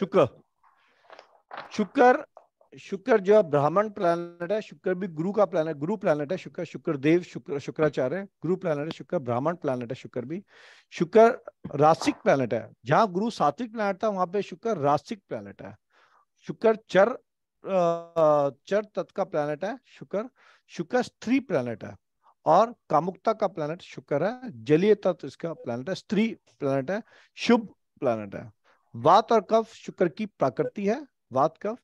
शुक्र शुक्र शुक्र जो ब्राह्मण प्लानट है शुक्र भी गुरु का प्लानट गुरु प्लानट है शुक्र शुक्र देव शुक्र शुक्राचार्य गुरु प्लानट है शुक्र ब्राह्मण प्लानट है शुक्र भी शुक्र रासिक प्लानट है जहां गुरु सात्विक प्लानट था वहां पे शुक्र रासिक प्लानट है शुक्र चर चर तत्व का प्लानट है शुक्र शुक्र स्त्री प्लानट है और कामुकता का प्लानट शुक्र है जलीय तत्व इसका प्लानट है स्त्री प्लानट है शुभ प्लानट है वात और कफ शुक्र की प्रकृति है वात कफ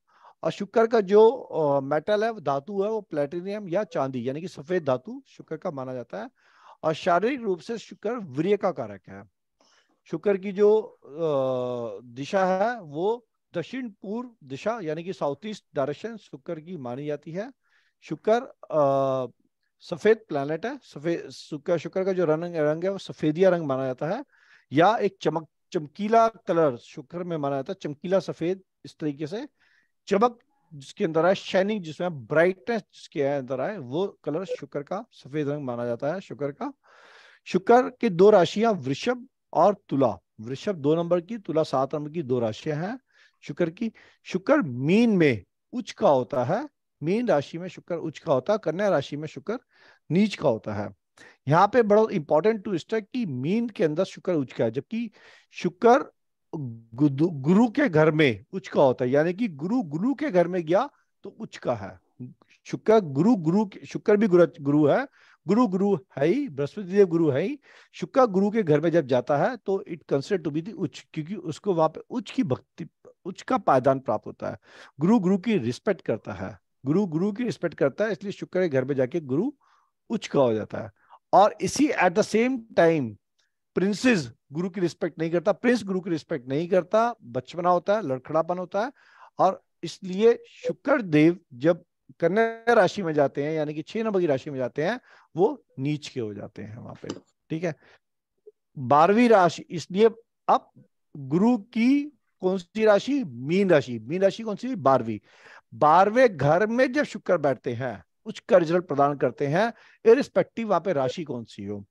और शुक्र का जो मेटल है धातु है वो प्लेटिनियम या चांदी यानी कि सफेद धातु शुक्र का माना जाता है और शारीरिक रूप से शुक्र वीर का कारक है शुक्र की जो दिशा है वो दक्षिण पूर्व दिशा यानी कि साउथ ईस्ट डायरेक्शन शुक्र की मानी जाती है शुक्र सफेद प्लैनेट है सफेद शुक्र शुक्र का जो रंग रंग है वो सफेदिया रंग माना जाता है या एक चमक चमकीला कलर शुक्र में माना जाता है चमकीला सफेद इस तरीके से चमक जिसके अंदर आए शाइनिंग जिसमें ब्राइटनेस जिसके अंदर आए वो कलर शुक्र का सफेद रंग माना जाता है शुक्र का शुक्र की दो राशियां वृषभ और तुला वृषभ दो नंबर की तुला सात नंबर की दो राशियां हैं शुक्र की शुक्र मीन में उच्च का होता है मीन राशि में शुक्र उच्च का होता है कन्या राशि में शुक्र नीच का होता है यहाँ पे बड़ा इंपॉर्टेंट ट्विस्ट है कि मीन के अंदर शुक्र उच्च का है जबकि शुक्र गुरु के घर में उच्च का होता है यानी कि गुरु गुरु के घर में गया तो उच्च का है शुक्र गुरु गुरु शुक्र भी गुरु है गुरु गुरु है ही बृहस्पति देव गुरु है ही शुक्र गुरु के घर में जब जाता है तो it consider to be the उच्च क्योंकि उसको वहां पे उच्च की भक्ति उच्च का पायदान प्राप्त होता है गुरु गुरु की रिस्पेक्ट करता है गुरु गुरु की रिस्पेक्ट करता है इसलिए शुक्र के घर में जाके गुरु उच्च का हो जाता है और इसी at the same time princess Guru की रिस्पेक्ट नहीं करता प्रिंस गुरु की रिस्पेक्ट नहीं करता बचपना होता है लड़खड़ापन होता है और इसलिए शुक्र देव जब कन्या राशि में जाते हैं यानी कि छह नंबर की राशि में जाते हैं वो नीच के हो जाते हैं वहां पे ठीक है बारहवीं राशि इसलिए अब गुरु की कौन सी राशि मीन राशि मीन राशि कौन सी बारहवीं बारहवें घर में जब शुक्र बैठते हैं उसका रिजल्ट प्रदान करते हैं इरिस्पेक्टिव वहां पे राशि कौन सी हो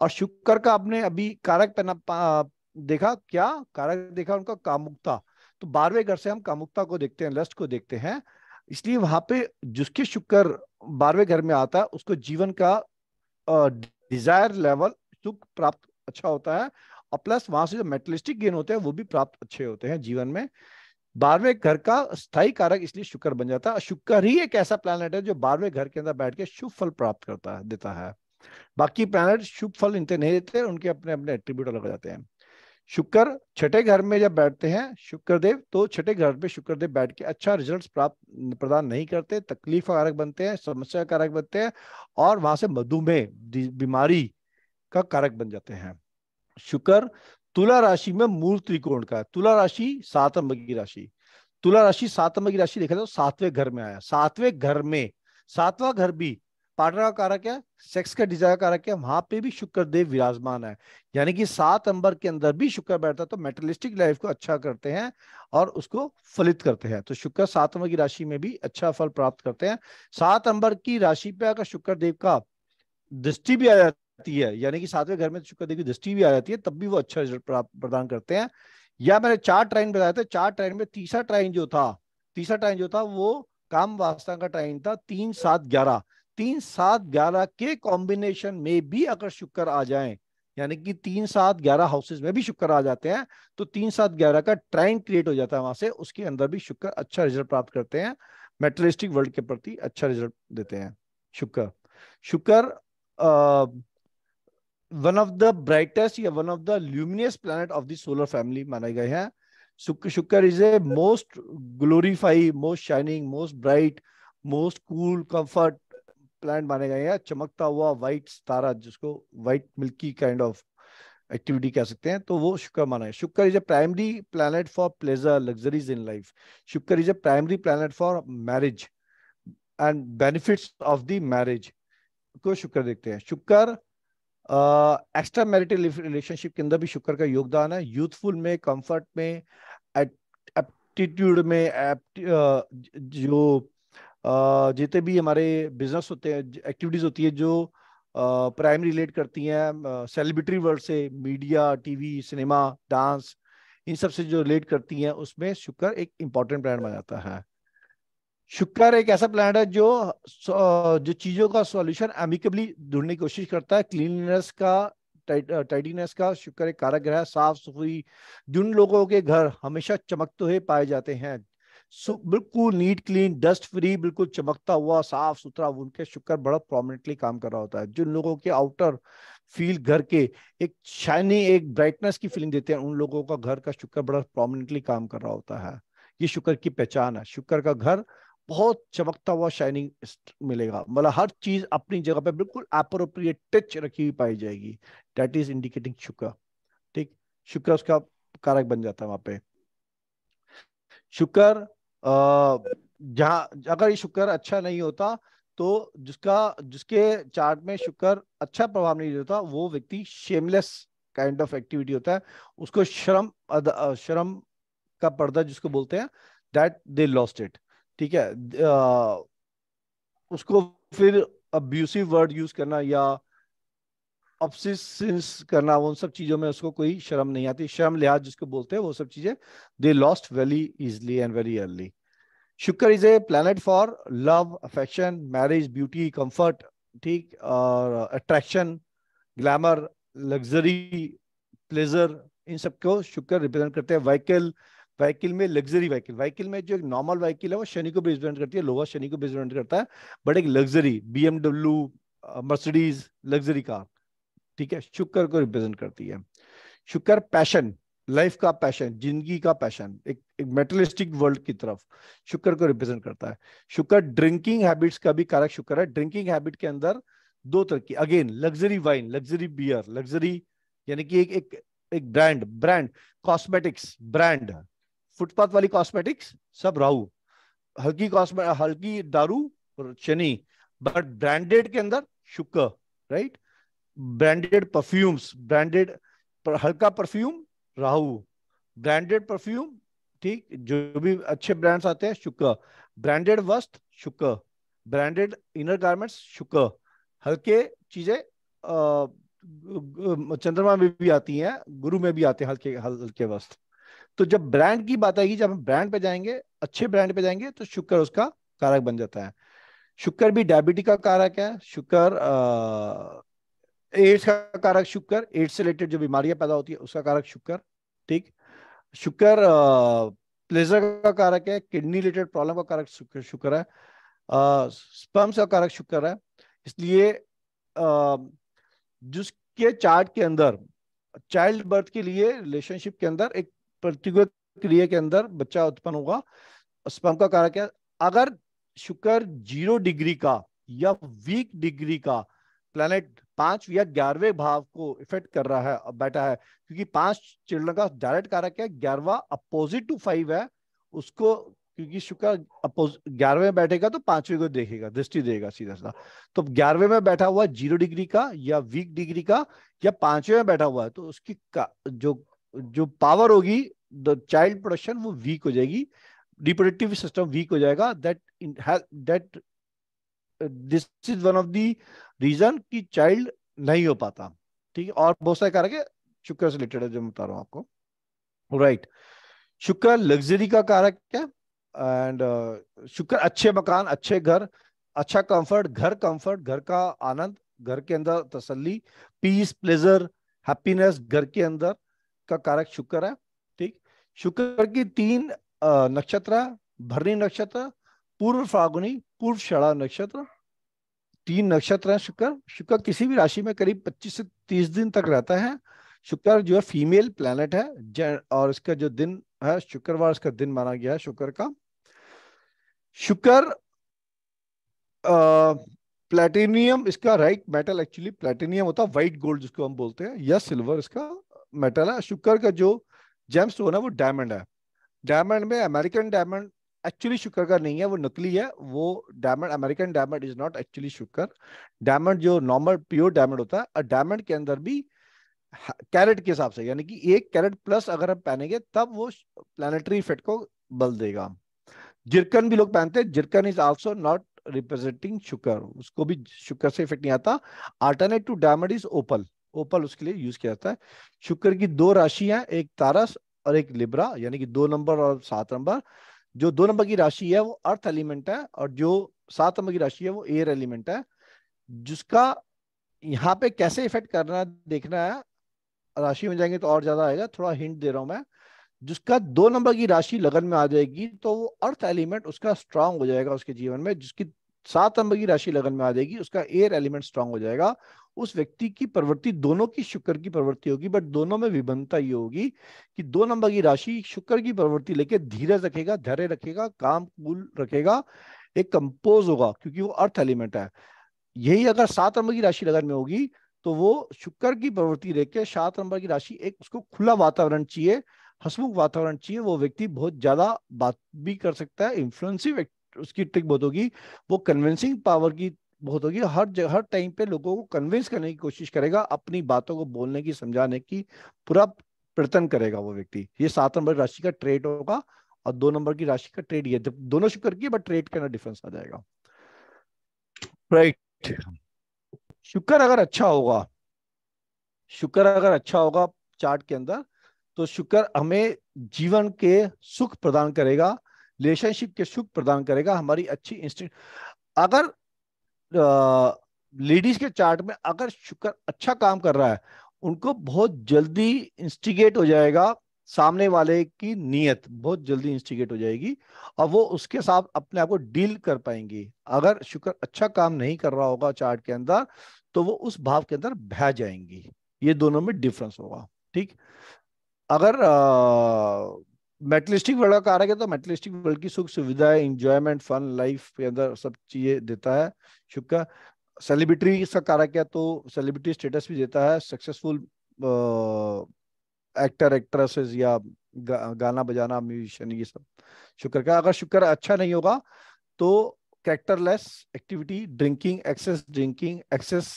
और शुक्र का आपने अभी कारक पहना देखा क्या कारक देखा उनका कामुकता तो बारहवें घर से हम कामुकता को देखते हैं लस्ट को देखते हैं इसलिए वहां पे जिसके शुक्र बारहवें घर में आता है उसको जीवन का डिजायर लेवल सुख प्राप्त अच्छा होता है और प्लस वहां से जो मेटलिस्टिक गेन होते हैं वो भी प्राप्त अच्छे होते हैं जीवन में बारहवें घर का स्थायी कारक इसलिए शुक्र बन जाता है शुक्र ही एक ऐसा प्लानट है जो बारहवें घर के अंदर बैठ के शुभ फल प्राप्त करता है देता है बाकी प्लानट शुभ फल इनते नहीं देते उनके अपने अपने एट्रीब्यूट अलग हो जाते हैं शुक्र छठे घर में जब बैठते हैं शुक्रदेव तो छठे घर में शुक्रदेव बैठ के अच्छा रिजल्ट प्राप्त प्रदान नहीं करते तकलीफ कारक बनते हैं समस्या कारक बनते हैं और वहां से मधुमेह बीमारी का कारक बन जाते हैं शुक्र तुला राशि में मूल त्रिकोण का तुला राशि की राशि तुला राशि की राशि देखा तो सातवें घर में आया सातवें घर में सातवां घर भी पार्टनर का कारक है सेक्स का डिजायर कारक है वहां पे भी शुक्र देव विराजमान है यानी कि सात अंबर के अंदर भी शुक्र बैठता है तो मेटलिस्टिक लाइफ को अच्छा करते हैं और उसको फलित करते हैं तो शुक्र सात अंबर की राशि में भी अच्छा फल प्राप्त करते हैं सात अंबर की राशि पे अगर शुक्र देव का दृष्टि भी आ जाता जाती है यानी कि सातवें घर में तो कभी की दृष्टि भी आ जाती है तब भी वो अच्छा रिजल्ट प्रदान करते हैं या मैंने चार ट्राइन बताया था चार ट्राइन में तीसरा ट्राइन जो था तीसरा ट्राइन जो था वो काम वास्ता का ट्राइन था तीन सात ग्यारह तीन सात ग्यारह के कॉम्बिनेशन में भी अगर शुक्र आ जाए यानी कि तीन सात ग्यारह हाउसेज में भी शुक्र आ जाते हैं तो तीन सात ग्यारह का ट्राइन क्रिएट हो जाता है वहां से उसके अंदर भी शुक्र अच्छा रिजल्ट प्राप्त करते हैं मेटलिस्टिक वर्ल्ड के प्रति अच्छा रिजल्ट देते हैं Shukra Shukra one of the brightest या one of the luminous planet of the solar family माने गए हैं Shukra is a most glorify most shining most bright most cool comfort planet माने गए हैं चमकता हुआ वाइट तारा जिसको white milky kind of activity कह सकते हैं तो वो शुक्र माना है Shukra is a primary planet for pleasure luxuries in life Shukra is a primary planet for marriage and benefits of the marriage को शुक्र देखते हैं शुक्र एक्स्ट्रा मैरिटल रिलेशनशिप के अंदर भी शुक्र का योगदान है यूथफुल में कंफर्ट में एप्टीट्यूड में जो जितने भी हमारे बिजनेस होते हैं एक्टिविटीज होती है जो प्राइम रिलेट करती हैं सेलिब्रिटी वर्ल्ड से मीडिया टीवी सिनेमा डांस इन सब से जो रिलेट करती हैं उसमें शुक्र एक इम्पॉर्टेंट ब्रांड बन जाता है शुक्र एक ऐसा प्लान है जो जो चीजों का सॉल्यूशन एमिकेबली ढूंढने की कोशिश करता है क्लीननेस का टाइडीनेस का शुक्र एक कारक ग्रह साफ सफाई जिन लोगों के घर हमेशा चमकते हुए पाए जाते हैं बिल्कुल नीट क्लीन डस्ट फ्री बिल्कुल चमकता हुआ साफ सुथरा उनके शुक्र बड़ा प्रोमिनेंटली काम कर रहा होता है जिन लोगों के आउटर फील घर के एक शाइनी एक ब्राइटनेस की फीलिंग देते हैं उन लोगों का घर का शुक्र बड़ा प्रोमिनेंटली काम कर रहा होता है ये शुक्र की पहचान है शुक्र का घर बहुत चमकता हुआ शाइनिंग मिलेगा मतलब हर चीज अपनी जगह पे बिल्कुल अप्रोप्रिएट टच रखी हुई पाई जाएगी दैट इज इंडिकेटिंग शुक्र ठीक शुक्र उसका कारक बन जाता है वहां पे शुक्र जहाँ अगर ये शुक्र अच्छा नहीं होता तो जिसका जिसके चार्ट में शुक्र अच्छा प्रभाव नहीं देता वो व्यक्ति शेमलेस काइंड ऑफ एक्टिविटी होता है उसको श्रम श्रम का पर्दा जिसको बोलते हैं दैट दे लॉस्ट इट ठीक है उसको फिर अब्यूसिव वर्ड यूज करना या अपसिस करना उन सब चीजों में उसको कोई शर्म नहीं आती शर्म लिहाज जिसको बोलते हैं वो सब चीजें they lost very easily and very early Shukra is a planet for love affection marriage beauty comfort ठीक और अट्रैक्शन ग्लैमर लग्जरी प्लेजर इन सबको शुक्र रिप्रेजेंट करते हैं व्हीकल व्हीकल में लग्जरी व्हीकल व्हीकल में जो एक नॉर्मल व्हीकल है वो शनि को रिप्रेजेंट करती है लोहा शनि को रिप्रेजेंट करता है बट एक luxury BMW Mercedes luxury car ठीक है शुक्र को रिप्रेजेंट करती है शुक्र पैशन लाइफ का पैशन जिंदगी का पैशन एक, एक मेटलिस्टिक वर्ल्ड की तरफ शुक्र को रिप्रेजेंट करता है शुक्र ड्रिंकिंग हैबिट्स का भी कारक शुक्र है ड्रिंकिंग हैबिट के अंदर दो तरह की again luxury wine luxury beer luxury यानी कि एक एक एक brand brand cosmetics brand footpath वाली कॉस्मेटिक्स सब राहु हल्की कॉस्मे हल्की दारू चनी बट ब्रांडेड के अंदर Shukra right branded perfumes branded हल्का परफ्यूम राहु ब्रांडेड परफ्यूम ठीक जो भी अच्छे ब्रांड्स आते हैं शुक्र ब्रांडेड वस्त्र शुक्र ब्रांडेड इनर गार्मेंट्स शुक्र हल्के चीजें चंद्रमा में भी आती हैं गुरु में भी आते हैं हल्के हल्के वस्त्र तो जब ब्रांड की बात आएगी जब हम ब्रांड पे जाएंगे अच्छे ब्रांड पे जाएंगे तो शुक्र उसका कारक बन जाता है शुक्र भी डायबिटी का कारक है शुक्र एड्स का कारक शुक्र एड्स से रिलेटेड जो बीमारियां पैदा होती है उसका कारक शुक्र ठीक शुक्र प्लेजर का कारक है किडनी रिलेटेड प्रॉब्लम का कारक शुक्र है स्पर्म्स का कारक शुक्र है इसलिए जिसके चार्ट के अंदर चाइल्ड बर्थ के लिए रिलेशनशिप के अंदर एक प्रतिगत क्रिया के अंदर बच्चा उत्पन्न होगा स्पर्म का कारक क्या अगर शुक्र जीरो डिग्री का या वीक डिग्री का प्लेनेट पांच या ग्यारहवें भाव को इफेक्ट कर रहा है बैठा है क्योंकि पांच चिल्ड्रन का डायरेक्ट कारक है ग्यारहवा अपोजिट टू फाइव है उसको क्योंकि शुक्र ग्यारहवें में बैठेगा तो पांचवें को देखेगा दृष्टि देगा सीधा सीधा तो ग्यारहवें में बैठा हुआ जीरो डिग्री का या वीक डिग्री का या पांचवें में बैठा हुआ है तो उसकी जो जो पावर होगी द चाइल्ड प्रोडक्शन वो वीक हो जाएगी रिप्रोडक्टिव सिस्टम वीक हो जाएगा that that this is one of the reason कि चाइल्ड नहीं हो पाता ठीक है और बहुत सारे कारक है शुक्र से रिलेटेड है जो मैं बता रहा हूँ आपको राइट शुक्र लग्जरी का कारक है एंड uh, शुक्र अच्छे मकान अच्छे घर अच्छा कंफर्ट घर कंफर्ट घर का आनंद घर के अंदर तसल्ली पीस प्लेजर हैप्पीनेस घर के अंदर का कारक शुक्र है ठीक शुक्र की तीन नक्षत्र भरणी नक्षत्र पूर्व फागुनी पूर्व शड़ा नक्षत्र तीन नक्षत्र है शुक्र शुक्र किसी भी राशि में करीब 25 से 30 दिन तक रहता है शुक्र जो है फीमेल प्लैनेट है और इसका जो दिन है शुक्रवार इसका दिन माना गया है शुक्र का शुक्र प्लेटिनियम इसका राइट मेटल एक्चुअली प्लेटिनियम होता है व्हाइट गोल्ड जिसको हम बोलते हैं या सिल्वर इसका मेटल है शुक्र का जो जेम स्टोन है वो डायमंड है डायमंड में अमेरिकन डायमंड एक्चुअली शुक्र का नहीं है वो नकली है वो diamond American diamond is not actually Shukra diamond जो नॉर्मल प्योर डायमंड होता है और डायमंड के अंदर भी कैरेट के हिसाब से यानी कि एक कैरेट प्लस अगर हम पहनेंगे तब वो प्लानिटरी इफेक्ट को बल देगा जिरकन भी लोग पहनते हैं zircon is also not representing Shukra उसको भी शुक्र से इफेक्ट नहीं आता alternate to diamond is opal opal उसके लिए यूज किया जाता है शुक्र की दो राशियां एक तारस और एक लिब्रा यानी कि दो नंबर और सात नंबर जो दो नंबर की राशि है वो अर्थ एलिमेंट है और जो सात नंबर की राशि है वो एयर एलिमेंट है जिसका यहाँ पे कैसे इफेक्ट करना देखना है राशि में जाएंगे तो और ज्यादा आएगा थोड़ा हिंट दे रहा हूं मैं जिसका दो नंबर की राशि लगन में आ जाएगी तो वो अर्थ एलिमेंट उसका स्ट्रांग हो जाएगा उसके जीवन में जिसकी सात अंब की राशि लगन में आ जाएगी उसका एयर एलिमेंट स्ट्रांग हो जाएगा उस व्यक्ति की प्रवृत्ति दोनों की शुक्र की प्रवृत्ति होगी बट दोनों में विभिन्नता ये होगी कि दो नंबर की राशि शुक्र की प्रवृत्ति लेके धीरज रखेगा धैर्य रखेगा काम कूल रखेगा एक कंपोज होगा क्योंकि वो अर्थ एलिमेंट है यही अगर सात नंबर की राशि लगन में होगी तो वो शुक्र की प्रवृत्ति लेके सात नंबर की राशि एक उसको खुला वातावरण चाहिए हसमुख वातावरण चाहिए वो व्यक्ति बहुत ज्यादा बात भी कर सकता है इंफ्लुएंसिव उसकी ट्रिक बहुत होगी वो कन्विंसिंग पावर की बहुत होगी हर जगह हर टाइम पे लोगों को कन्विंस करने की कोशिश करेगा अपनी बातों को बोलने की समझाने की पूरा प्रयत्न करेगा वो व्यक्ति ये सात नंबर राशि का ट्रेड होगा और दो नंबर की राशि का ट्रेड ये दोनों शुक्र की बट ट्रेड के का डिफरेंस आ जाएगा राइट right. शुक्र अगर अच्छा होगा शुक्र अगर अच्छा होगा चार्ट के अंदर तो शुक्र हमें जीवन के सुख प्रदान करेगा रिलेशनशिप के सुख प्रदान करेगा हमारी अच्छी इंस्टिंग अगर लेडीज के चार्ट में अगर शुक्र अच्छा काम कर रहा है उनको बहुत जल्दी इंस्टिगेट हो जाएगा सामने वाले की नीयत बहुत जल्दी इंस्टिगेट हो जाएगी और वो उसके साथ अपने आप को डील कर पाएंगी अगर शुक्र अच्छा काम नहीं कर रहा होगा चार्ट के अंदर तो वो उस भाव के अंदर बह जाएंगी ये दोनों में डिफरेंस होगा ठीक अगर आ, मेटलिस्टिक वर्ल्ड का कारक है तो मेटलिस्टिक वर्ल्ड की सुख सुविधाएं इंजॉयमेंट फन लाइफ के अंदर सब चीजें देता है शुभ का सेलिब्रिटी का कारक है तो सेलिब्रिटी स्टेटस भी देता है सक्सेसफुल एक्टर एक्ट्रेसेस या गा, गाना बजाना म्यूजिशियन ये सब शुक्र का अगर शुक्र अच्छा नहीं होगा तो characterless activity drinking excess drinking excess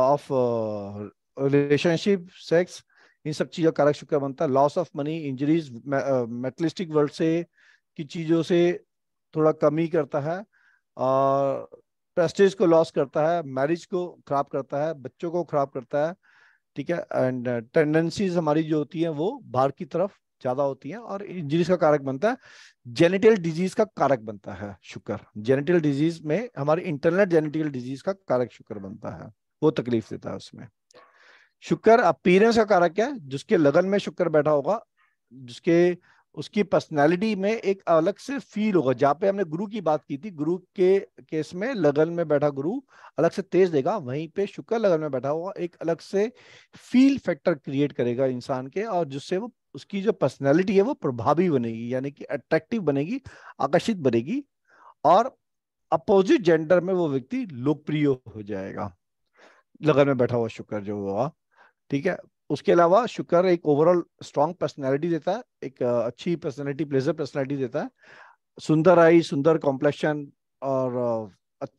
of relationship sex इन सब चीज़ों का कारक शुक्र बनता है loss of money injuries materialistic world से की चीज़ों से थोड़ा कमी करता है और प्रेस्टेज को लॉस करता है मैरिज को खराब करता है बच्चों को खराब करता है ठीक है एंड टेंडेंसीज uh, हमारी जो होती है वो बाहर की तरफ ज्यादा होती है और इंजरीज का कारक बनता है जेनेटल डिजीज का कारक बनता है शुक्र जेनेटल डिजीज में हमारी इंटरनल जेनेटिकल डिजीज का कारक शुक्र बनता है वो तकलीफ देता है उसमें शुक्र अपीरेंस का कारक है जिसके लगन में शुक्र बैठा होगा जिसके उसकी पर्सनालिटी में एक अलग से फील होगा जहाँ पे हमने गुरु की बात की थी गुरु के केस में लगन में बैठा गुरु अलग से तेज देगा वहीं पे शुक्र लगन में बैठा होगा एक अलग से फील फैक्टर क्रिएट करेगा इंसान के और जिससे वो उसकी जो पर्सनैलिटी है वो प्रभावी बनेगी यानी कि अट्रैक्टिव बनेगी आकर्षित बनेगी और अपोजिट जेंडर में वो व्यक्ति लोकप्रिय हो जाएगा लगन में बैठा हुआ शुक्र जो होगा ठीक है उसके अलावा शुक्र एक ओवरऑल स्ट्रॉन्ग पर्सनैलिटी देता है एक अच्छी पर्सनैलिटी प्लेजर पर्सनैलिटी देता है सुंदर आई सुंदर कॉम्प्लेक्शन और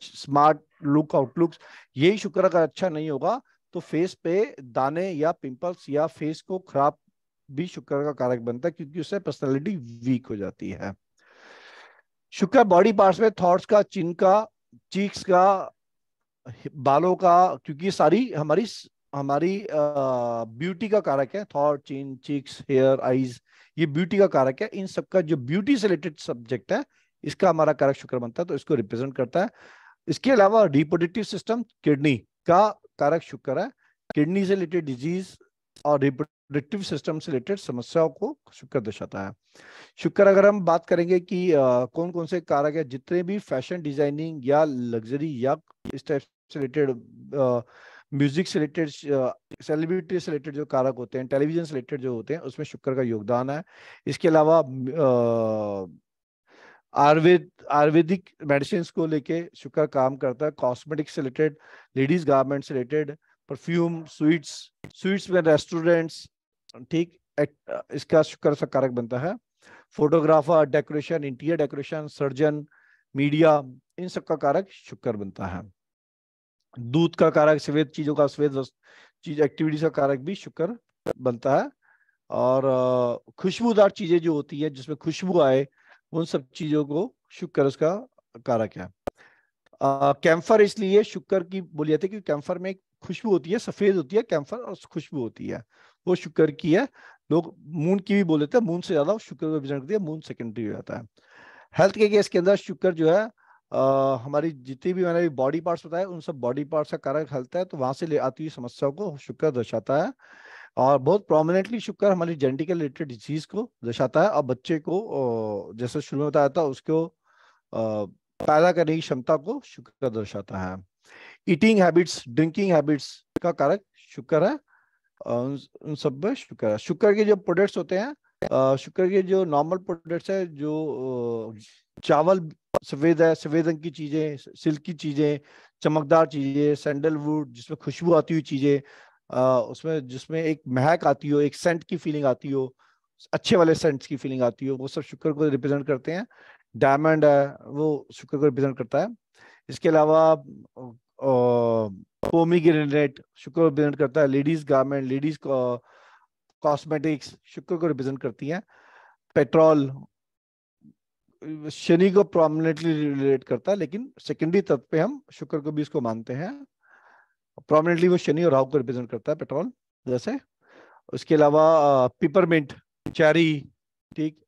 स्मार्ट लुक आउटलुक्स यही शुक्र अगर अच्छा नहीं होगा तो फेस पे दाने या पिंपल्स या फेस को खराब भी शुक्र का कारक बनता है क्योंकि उससे पर्सनैलिटी वीक हो जाती है शुक्र बॉडी पार्ट्स में थॉट्स का चिन का चीक्स का बालों का क्योंकि सारी हमारी हमारी ब्यूटी का कारक है थॉट चीन चीक्स हेयर आईज ये ब्यूटी का कारक है इन सबका जो ब्यूटी से रिलेटेड सब्जेक्ट है इसका हमारा कारक शुक्र बनता है तो इसको रिप्रेजेंट करता है इसके अलावा रिप्रोडक्टिव सिस्टम किडनी का कारक शुक्र है किडनी से रिलेटेड डिजीज और रिप्रोडक्टिव सिस्टम से रिलेटेड समस्याओं को शुक्र दर्शाता है शुक्र अगर हम बात करेंगे कि आ, कौन कौन से कारक है जितने भी फैशन डिजाइनिंग या लग्जरी या इस टाइप से रिलेटेड म्यूजिक से रिलेटेड सेलिब्रिटी से रिलेटेड जो कारक होते हैं टेलीविजन से रिलेटेड जो होते हैं उसमें शुक्र का योगदान है इसके अलावा आयुर्वेद आयुर्वेदिक मेडिसिन को लेके शुक्र काम करता है कॉस्मेटिक से रिलेटेड लेडीज गारमेंट से रिलेटेड परफ्यूम स्वीट्स स्वीट्स में रेस्टोरेंट्स ठीक इसका शुक्र सा कारक बनता है photographer decoration interior decoration surgeon media इन सबका कारक शुक्र बनता है दूध का कारक श्वेत चीजों का श्वेत चीज एक्टिविटीज का कारक भी शुक्र बनता है और खुशबूदार चीजें जो होती है जिसमें खुशबू आए उन सब चीजों को शुक्र उसका कारक है कैंफर इसलिए शुक्र की बोली जाती है क्योंकि कैम्फर में खुशबू होती है सफेद होती है कैम्फर और खुशबू होती है वो शुक्र की है लोग मून की भी बोल लेते हैं मून से ज्यादा शुक्र रिप्रेजेंट करती है मून सेकेंडरी हो जाता है हेल्थ के केस के अंदर शुक्र जो है हमारी जितनी भी मैंने बॉडी पार्ट्स बताया उन सब बॉडी पार्ट्स का कारक हलता है तो वहां से ले आती हुई समस्याओं को शुक्र दर्शाता है और बहुत प्रोमिनेंटली शुक्र हमारी जेनेटिकल रिलेटेड डिजीज को दर्शाता है और बच्चे को जैसे शुरू में बताया था उसको पैदा करने की क्षमता को शुक्र दर्शाता है ईटिंग हैबिट्स ड्रिंकिंग हैबिट्स का कारक शुक्र है उन सब में शुक्र है शुक्र के जो प्रोडक्ट्स होते हैं शुक्र के जो नॉर्मल प्रोडक्ट्स है जो चावल सफ़ेद है सफ़ेद रंग की चीज़ें सिल्क की चीज़ें चमकदार चीज़ें सैंडलवुड जिसमें खुशबू आती हुई चीज़ें उसमें जिसमें एक महक आती हो एक सेंट की फीलिंग आती हो अच्छे वाले सेंट्स की फीलिंग आती हो वो सब शुक्र को रिप्रेजेंट करते हैं डायमंड है वो शुक्र को रिप्रेजेंट करता है इसके अलावा पोमी ग्रेनेट शुक्र को रिप्रेजेंट करता है लेडीज़ गारमेंट लेडीज़ कॉस्मेटिक्स शुक्र को रिप्रेजेंट करती हैं पेट्रोल शनि को प्रोमिनेंटली रिलेट करता है लेकिन सेकेंडरी तत्व पे हम शुक्र को भी इसको मानते हैं प्रोमिनेंटली वो शनि और राहु को रिप्रेजेंट करता है पेट्रोल जैसे उसके अलावा पिपरमेंट चेरी ठीक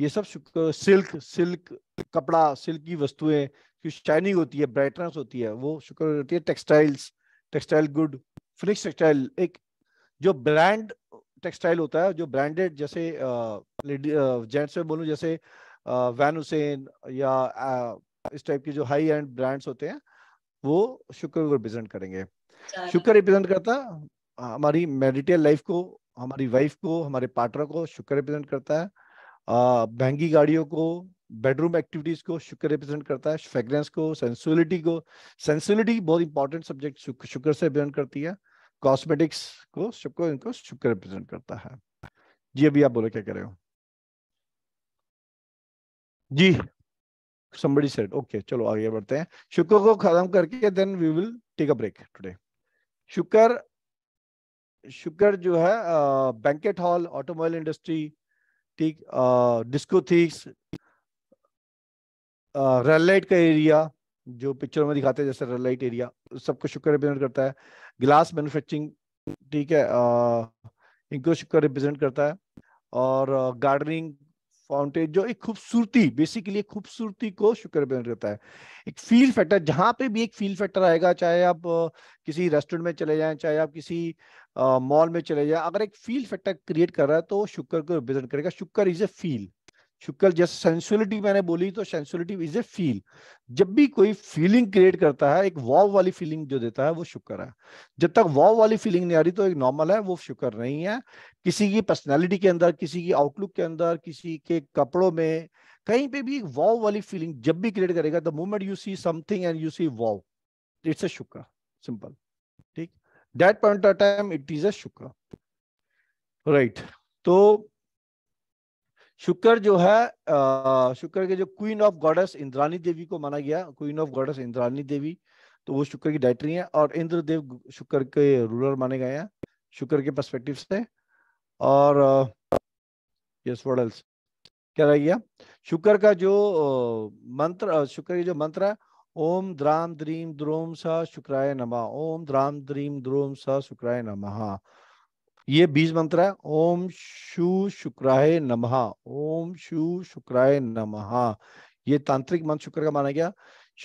ये सब शुक्र सिल्क सिल्क कपड़ा सिल्क की वस्तुएं की शाइनिंग होती है ब्राइटनेस होती है वो शुक्र होती है टेक्सटाइल्स टेक्सटाइल गुड फ्लिक्स टेक्सटाइल एक जो ब्रांड टेक्सटाइल होता है जो ब्रांडेड जैसे जेंट्स में बोलूँ जैसे वैन हुसैन या इस टाइप के जो हाई एंड ब्रांड्स होते हैं वो शुक्र को रिप्रेजेंट करेंगे शुक्र रिप्रेजेंट करता हमारी मेडिटेल लाइफ को हमारी वाइफ को हमारे पार्टनर को शुक्र रिप्रेजेंट करता है महंगी गाड़ियों को बेडरूम एक्टिविटीज को शुक्र रिप्रेजेंट करता है फ्रेग्रेंस को सेंसुअलिटी को सेंसुअलिटी बहुत इंपॉर्टेंट सब्जेक्ट शुक्र से रिप्रेजेंट करती है कॉस्मेटिक्स को सबको इनको शुक्र रिप्रेजेंट करता है जी अभी आप बोले क्या कह रहे हो जी somebody सेट ओके चलो आगे बढ़ते हैं शुक्र को खत्म करके then we will take a break today Shukra Shukra जो है बैंकेट हॉल ऑटोमोबाइल इंडस्ट्री ठीक डिस्कोथिक्स रेड लाइट का एरिया जो पिक्चर में दिखाते हैं जैसे रेड लाइट एरिया सबको शुक्र रिप्रेजेंट करता है ग्लास मैन्युफैक्चरिंग ठीक है इनको शुक्र रिप्रेजेंट करता है और गार्डनिंग फाउंटेन जो एक खूबसूरती बेसिकली खूबसूरती को शुक्र रिप्रेजेंट करता है एक फील फैक्टर जहां पे भी एक फील फैक्टर आएगा चाहे आप किसी रेस्टोरेंट में चले जाएं चाहे आप किसी मॉल में चले जाएं अगर एक फील फैक्टर क्रिएट कर रहा है तो शुक्र को रिप्रेजेंट करेगा शुक्र इज ए फील शुक्ल जैसे सेंसुअलिटी मैंने बोली तो सेंसुअलिटी इज ए फील जब भी कोई फीलिंग क्रिएट करता है एक वॉव वाली फीलिंग जो देता है वो शुक्र है जब तक वॉव वाली फीलिंग नहीं आ रही तो एक नॉर्मल है वो शुक्र नहीं है किसी की पर्सनैलिटी के अंदर किसी की आउटलुक के अंदर किसी के कपड़ों में कहीं पे भी एक वॉव वाली फीलिंग जब भी क्रिएट करेगा the moment you see something and you see wow it's a Shukra simple ठीक that point of time it is a Shukra right तो शुक्र जो है शुक्र के जो queen of gods Indrani Devi को माना गया queen of gods Indrani Devi तो वो शुक्र की डायट्री है और इंद्रदेव शुक्र के रूलर माने गए हैं शुक्र के परस्पेक्टिव से और यस वर्डल्स क्या रह गया शुक्र का जो मंत्र शुक्र की जो मंत्र है ओम द्राम द्रीम द्रोम स शुक्राय नमः ओम द्राम द्रीम द्रोम स शुक्राय नमः ये बीज मंत्र है ओम शु शुक्राय नमः ओम शु शुक्राय नमः ये तांत्रिक मंत्र शुक्र का माना गया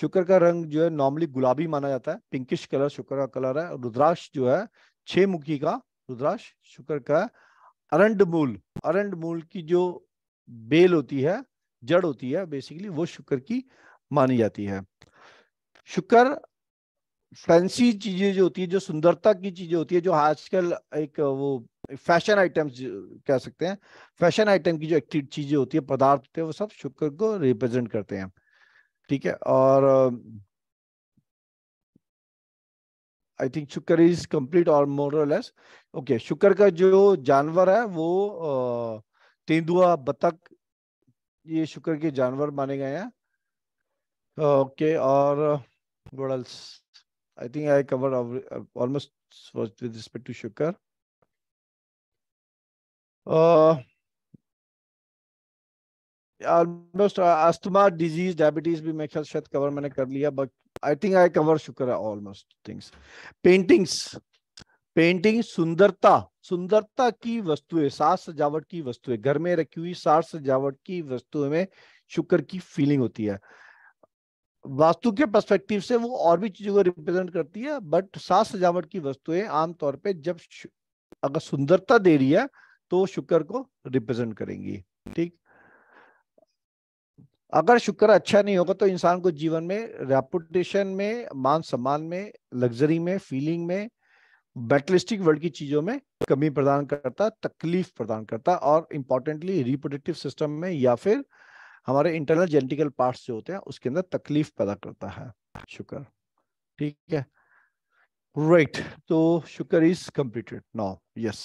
शुक्र का रंग जो है नॉर्मली गुलाबी माना जाता है पिंकिश कलर शुक्र का कलर है रुद्राक्ष जो है छह मुखी का रुद्राक्ष शुक्र का अरंड मूल अरंड मूल की जो बेल होती है जड़ होती है बेसिकली वो शुक्र की मानी जाती है शुक्र फैंसी चीजें जो होती है जो सुंदरता की चीजें होती है जो आजकल एक वो फैशन आइटम्स कह सकते हैं फैशन आइटम की जो एक्टिव चीजें होती है पदार्थ होते हैं वो सब शुक्र को रिप्रेजेंट करते हैं ठीक है और I think Shukra is complete और मोरलेस ओके शुक्र का जो जानवर है वो तेंदुआ बतख ये शुक्र के जानवर माने गए हैं ओके और वडल्स I think I covered uh, almost with respect to sugar. Uh, almost uh, asthma, disease, diabetes भी मैं ख्याल शायद कवर मैंने कर लिया but I think I cover Shukra almost things paintings painting सुंदरता सुंदरता की वस्तुएं साज सजावट की वस्तुएं घर में रखी हुई साज सजावट की वस्तुएं में शुक्र की फीलिंग होती है वास्तु के परस्पेक्टिव से वो और भी चीजों को रिप्रेजेंट करती है बट साज सजावट की वस्तुएं आमतौर पर जब अगर सुंदरता दे रही है तो शुक्र को रिप्रेजेंट करेंगी ठीक अगर शुक्र अच्छा नहीं होगा तो इंसान को जीवन में रेपुटेशन में मान सम्मान में लग्जरी में फीलिंग में बैटलिस्टिक वर्ल्ड की चीजों में कमी प्रदान करता तकलीफ प्रदान करता और इंपॉर्टेंटली रिप्रोडक्टिव सिस्टम में या फिर हमारे इंटरनल जेनेटिकल पार्ट्स जो होते हैं उसके अंदर तकलीफ पैदा करता है शुक्र ठीक है राइट right. तो शुक्र इज कंप्लीटेड नाउ यस